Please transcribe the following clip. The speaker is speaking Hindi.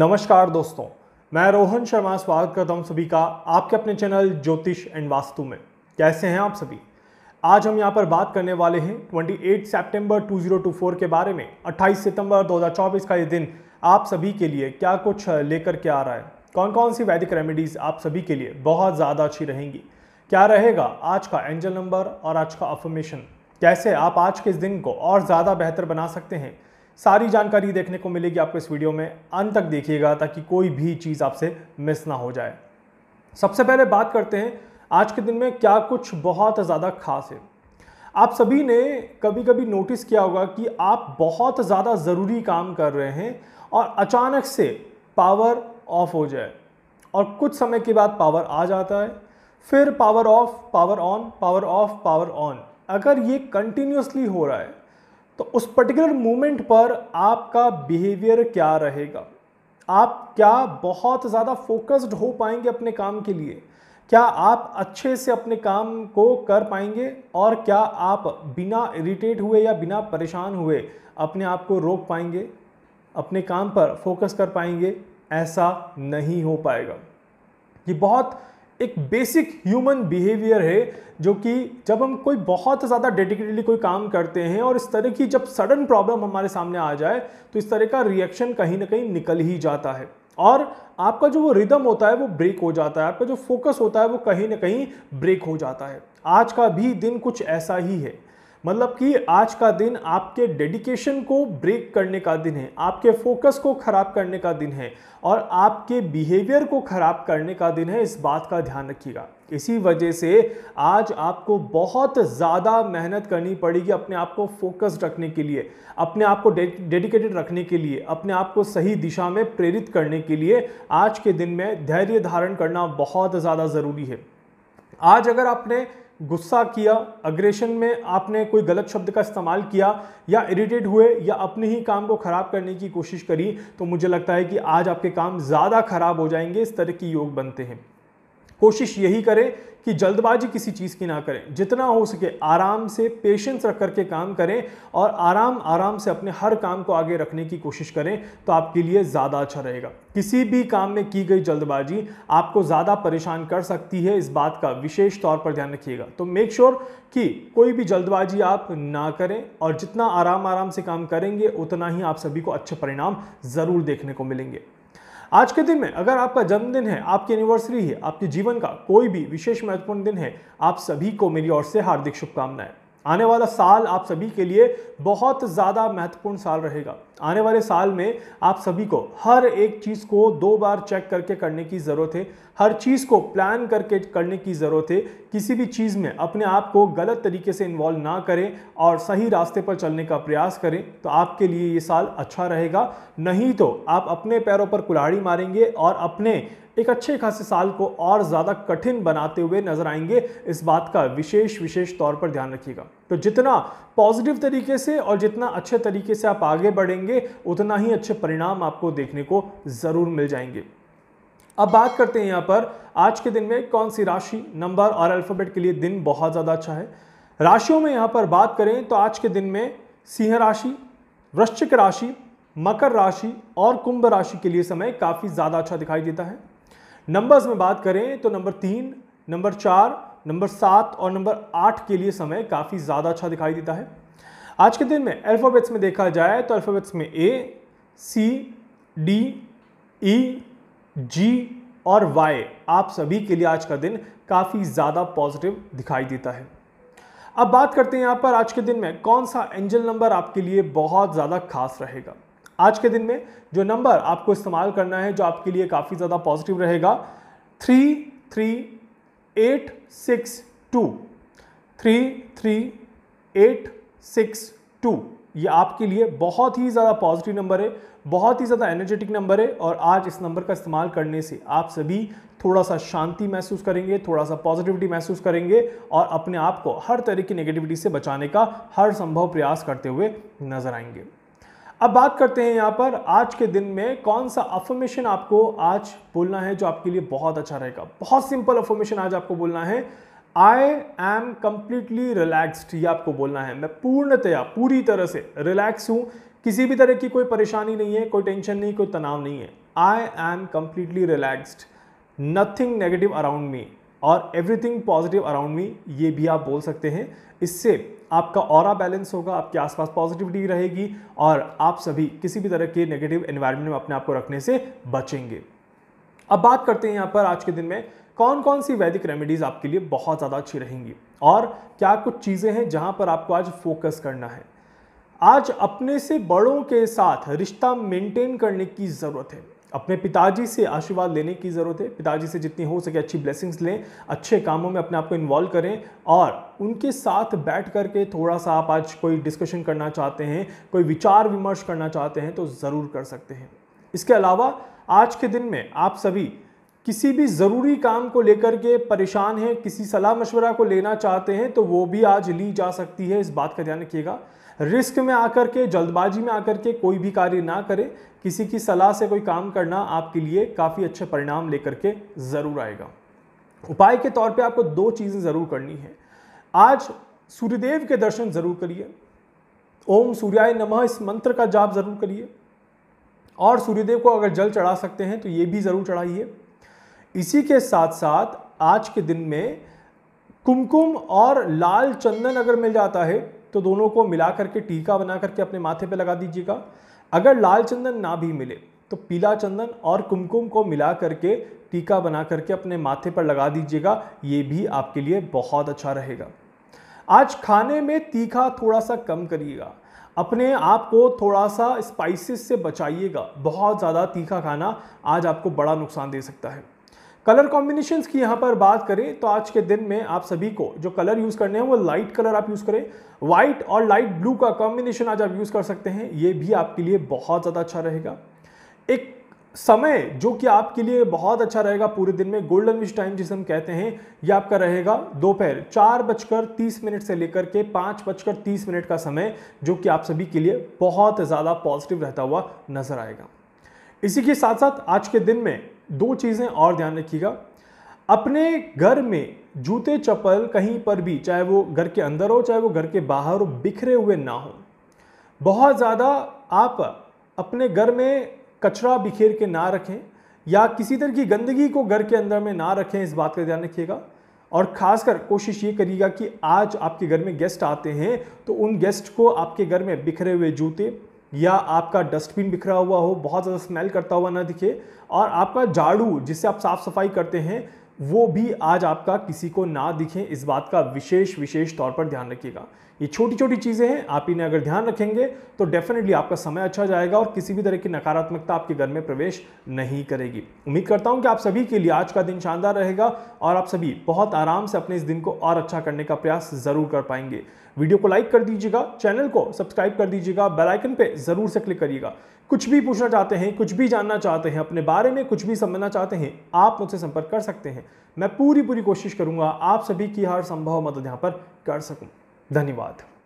नमस्कार दोस्तों मैं रोहन शर्मा स्वागत करता हूं सभी का आपके अपने चैनल ज्योतिष एंड वास्तु में कैसे हैं आप सभी आज हम यहां पर बात करने वाले हैं 28 सितंबर 2024 के बारे में 28 सितंबर 2024 का ये दिन आप सभी के लिए क्या कुछ लेकर के आ रहा है कौन कौन सी वैदिक रेमेडीज़ आप सभी के लिए बहुत ज़्यादा अच्छी रहेंगी क्या रहेगा आज का एंजल नंबर और आज का अफर्मेशन कैसे आप आज के इस दिन को और ज़्यादा बेहतर बना सकते हैं सारी जानकारी देखने को मिलेगी आपको इस वीडियो में अंत तक देखिएगा ताकि कोई भी चीज़ आपसे मिस ना हो जाए सबसे पहले बात करते हैं आज के दिन में क्या कुछ बहुत ज़्यादा खास है आप सभी ने कभी कभी नोटिस किया होगा कि आप बहुत ज़्यादा ज़रूरी काम कर रहे हैं और अचानक से पावर ऑफ हो जाए और कुछ समय के बाद पावर आ जाता है फिर power off power on power off power on अगर ये कंटिन्यूसली हो रहा है तो उस पर्टिकुलर मोमेंट पर आपका बिहेवियर क्या रहेगा आप क्या बहुत ज़्यादा फोकस्ड हो पाएंगे अपने काम के लिए क्या आप अच्छे से अपने काम को कर पाएंगे और क्या आप बिना इरिटेट हुए या बिना परेशान हुए अपने आप को रोक पाएंगे अपने काम पर फोकस कर पाएंगे ऐसा नहीं हो पाएगा ये बहुत एक बेसिक ह्यूमन बिहेवियर है जो कि जब हम कोई बहुत ज़्यादा डेडिकेटली कोई काम करते हैं और इस तरह की जब सडन प्रॉब्लम हमारे सामने आ जाए तो इस तरह का रिएक्शन कहीं ना कहीं निकल ही जाता है और आपका जो वो रिदम होता है वो ब्रेक हो जाता है आपका जो फोकस होता है वो कहीं ना कहीं ब्रेक हो जाता है आज का भी दिन कुछ ऐसा ही है मतलब कि आज का दिन आपके डेडिकेशन को ब्रेक करने का दिन है आपके फोकस को ख़राब करने का दिन है और आपके बिहेवियर को ख़राब करने का दिन है इस बात का ध्यान रखिएगा इसी वजह से आज आपको बहुत ज़्यादा मेहनत करनी पड़ेगी अपने आप को फोकस रखने के लिए अपने आप को डेडिकेटेड रखने के लिए अपने आप को सही दिशा में प्रेरित करने के लिए आज के दिन में धैर्य धारण करना बहुत ज़्यादा ज़रूरी है आज अगर आपने गुस्सा किया अग्रेशन में आपने कोई गलत शब्द का इस्तेमाल किया या इरिटेट हुए या अपने ही काम को ख़राब करने की कोशिश करी तो मुझे लगता है कि आज आपके काम ज़्यादा ख़राब हो जाएंगे इस तरह की योग बनते हैं कोशिश यही करें कि जल्दबाजी किसी चीज़ की ना करें जितना हो सके आराम से पेशेंस रख करके काम करें और आराम आराम से अपने हर काम को आगे रखने की कोशिश करें तो आपके लिए ज़्यादा अच्छा रहेगा किसी भी काम में की गई जल्दबाजी आपको ज़्यादा परेशान कर सकती है इस बात का विशेष तौर पर ध्यान रखिएगा तो मेक श्योर sure कि कोई भी जल्दबाजी आप ना करें और जितना आराम आराम से काम करेंगे उतना ही आप सभी को अच्छे परिणाम ज़रूर देखने को मिलेंगे आज के दिन में अगर आपका जन्मदिन है आपकी एनिवर्सरी है आपके जीवन का कोई भी विशेष महत्वपूर्ण दिन है आप सभी को मेरी ओर से हार्दिक शुभकामनाएं आने वाला साल आप सभी के लिए बहुत ज़्यादा महत्वपूर्ण साल रहेगा आने वाले साल में आप सभी को हर एक चीज़ को दो बार चेक करके करने की ज़रूरत है हर चीज़ को प्लान करके करने की ज़रूरत है किसी भी चीज़ में अपने आप को गलत तरीके से इन्वॉल्व ना करें और सही रास्ते पर चलने का प्रयास करें तो आपके लिए ये साल अच्छा रहेगा नहीं तो आप अपने पैरों पर कुल्हाड़ी मारेंगे और अपने एक अच्छे खासे साल को और ज़्यादा कठिन बनाते हुए नजर आएंगे इस बात का विशेष विशेष तौर पर ध्यान रखिएगा तो जितना पॉजिटिव तरीके से और जितना अच्छे तरीके से आप आगे बढ़ेंगे उतना ही अच्छे परिणाम आपको देखने को ज़रूर मिल जाएंगे अब बात करते हैं यहां पर आज के दिन में कौन सी राशि नंबर और अल्फ़ाबेट के लिए दिन बहुत ज़्यादा अच्छा है राशियों में यहां पर बात करें तो आज के दिन में सिंह राशि वृश्चिक राशि मकर राशि और कुंभ राशि के लिए समय काफ़ी ज़्यादा अच्छा दिखाई देता है नंबर्स में बात करें तो नंबर तीन नंबर चार नंबर सात और नंबर आठ के लिए समय काफ़ी ज़्यादा अच्छा दिखाई देता है आज के दिन में अल्फ़ाबेट्स में देखा जाए तो अल्फ़ाबेट्स में ए सी डी ई जी और वाई आप सभी के लिए आज का दिन काफ़ी ज़्यादा पॉजिटिव दिखाई देता है अब बात करते हैं यहाँ पर आज के दिन में कौन सा एंजल नंबर आपके लिए बहुत ज़्यादा खास रहेगा आज के दिन में जो नंबर आपको इस्तेमाल करना है जो आपके लिए काफ़ी ज़्यादा पॉजिटिव रहेगा three three eight six two three three eight six two ये आपके लिए बहुत ही ज़्यादा पॉजिटिव नंबर है बहुत ही ज़्यादा एनर्जेटिक नंबर है और आज इस नंबर का इस्तेमाल करने से आप सभी थोड़ा सा शांति महसूस करेंगे थोड़ा सा पॉजिटिविटी महसूस करेंगे और अपने आप को हर तरह की नेगेटिविटी से बचाने का हर संभव प्रयास करते हुए नजर आएंगे अब बात करते हैं यहाँ पर आज के दिन में कौन सा अफर्मेशन आपको आज बोलना है जो आपके लिए बहुत अच्छा रहेगा बहुत सिंपल अफर्मेशन आज आपको बोलना है आई एम कम्प्लीटली रिलैक्सड ये आपको बोलना है मैं पूर्णतया पूरी तरह से रिलैक्स हूँ किसी भी तरह की कोई परेशानी नहीं है कोई टेंशन नहीं कोई तनाव नहीं है I am completely relaxed nothing negative around me और एवरीथिंग पॉजिटिव अराउंड मी ये भी आप बोल सकते हैं इससे आपका और बैलेंस होगा आपके आसपास पॉजिटिविटी रहेगी और आप सभी किसी भी तरह के नेगेटिव एनवायरनमेंट में अपने आप को रखने से बचेंगे अब बात करते हैं यहाँ पर आज के दिन में कौन कौन सी वैदिक रेमेडीज़ आपके लिए बहुत ज़्यादा अच्छी रहेंगी और क्या कुछ चीज़ें हैं जहाँ पर आपको आज फोकस करना है आज अपने से बड़ों के साथ रिश्ता मेंटेन करने की ज़रूरत है अपने पिताजी से आशीर्वाद लेने की ज़रूरत है पिताजी से जितनी हो सके अच्छी ब्लेसिंग्स लें अच्छे कामों में अपने आप को इन्वॉल्व करें और उनके साथ बैठ करके थोड़ा सा आप आज कोई डिस्कशन करना चाहते हैं कोई विचार विमर्श करना चाहते हैं तो ज़रूर कर सकते हैं इसके अलावा आज के दिन में आप सभी किसी भी ज़रूरी काम को लेकर के परेशान हैं किसी सलाह मशवरा को लेना चाहते हैं तो वो भी आज ली जा सकती है इस बात का ध्यान रखिएगा रिस्क में आकर के जल्दबाजी में आकर के कोई भी कार्य ना करें किसी की सलाह से कोई काम करना आपके लिए काफ़ी अच्छे परिणाम लेकर के ज़रूर आएगा उपाय के तौर पे आपको दो चीज़ें ज़रूर करनी है आज सूर्यदेव के दर्शन ज़रूर करिए ओम सूर्याय नमः इस मंत्र का जाप ज़रूर करिए और सूर्यदेव को अगर जल चढ़ा सकते हैं तो ये भी ज़रूर चढ़ाइए इसी के साथ साथ आज के दिन में कुमकुम और लाल चंदन अगर मिल जाता है तो दोनों को मिला करके टीका बना करके अपने माथे पे लगा दीजिएगा अगर लाल चंदन ना भी मिले तो पीला चंदन और कुमकुम को मिला करके टीका बना करके अपने माथे पर लगा दीजिएगा ये भी आपके लिए बहुत अच्छा रहेगा आज खाने में तीखा थोड़ा सा कम करिएगा अपने आप को थोड़ा सा स्पाइसेस से बचाइएगा बहुत ज़्यादा तीखा खाना आज आपको बड़ा नुकसान दे सकता है कलर कॉम्बिनेशन की यहाँ पर बात करें तो आज के दिन में आप सभी को जो कलर यूज़ करने हैं वो लाइट कलर आप यूज़ करें वाइट और लाइट ब्लू का कॉम्बिनेशन आज आप यूज़ कर सकते हैं ये भी आपके लिए बहुत ज़्यादा अच्छा रहेगा एक समय जो कि आपके लिए बहुत अच्छा रहेगा पूरे दिन में गोल्डन विश टाइम जिसे हम कहते हैं ये आपका रहेगा दोपहर चार बजकर तीस मिनट से लेकर के पाँच बजकर तीस मिनट का समय जो कि आप सभी के लिए बहुत ज़्यादा पॉजिटिव रहता हुआ नजर आएगा इसी के साथ साथ आज के दिन में दो चीज़ें और ध्यान रखिएगा अपने घर में जूते चप्पल कहीं पर भी चाहे वो घर के अंदर हो चाहे वो घर के बाहर हो बिखरे हुए ना हो बहुत ज़्यादा आप अपने घर में कचरा बिखेर के ना रखें या किसी तरह की गंदगी को घर के अंदर में ना रखें इस बात का ध्यान रखिएगा और खासकर कोशिश ये करिएगा कि आज आपके घर में गेस्ट आते हैं तो उन गेस्ट को आपके घर में बिखरे हुए जूते या आपका डस्टबिन बिखरा हुआ हो बहुत ज़्यादा स्मेल करता हुआ ना दिखे और आपका झाड़ू जिससे आप साफ़ सफाई करते हैं वो भी आज आपका किसी को ना दिखें इस बात का विशेष विशेष तौर पर ध्यान रखिएगा ये छोटी छोटी चीज़ें हैं आप इन्हें अगर ध्यान रखेंगे तो डेफिनेटली आपका समय अच्छा जाएगा और किसी भी तरह की नकारात्मकता आपके घर में प्रवेश नहीं करेगी उम्मीद करता हूँ कि आप सभी के लिए आज का दिन शानदार रहेगा और आप सभी बहुत आराम से अपने इस दिन को और अच्छा करने का प्रयास ज़रूर कर पाएंगे वीडियो को लाइक कर दीजिएगा चैनल को सब्सक्राइब कर दीजिएगा बेलाइकन पर ज़रूर से क्लिक करिएगा कुछ भी पूछना चाहते हैं कुछ भी जानना चाहते हैं अपने बारे में कुछ भी समझना चाहते हैं आप मुझसे संपर्क कर सकते हैं मैं पूरी पूरी कोशिश करूंगा आप सभी की हर संभव मदद यहाँ पर कर सकूँ धन्यवाद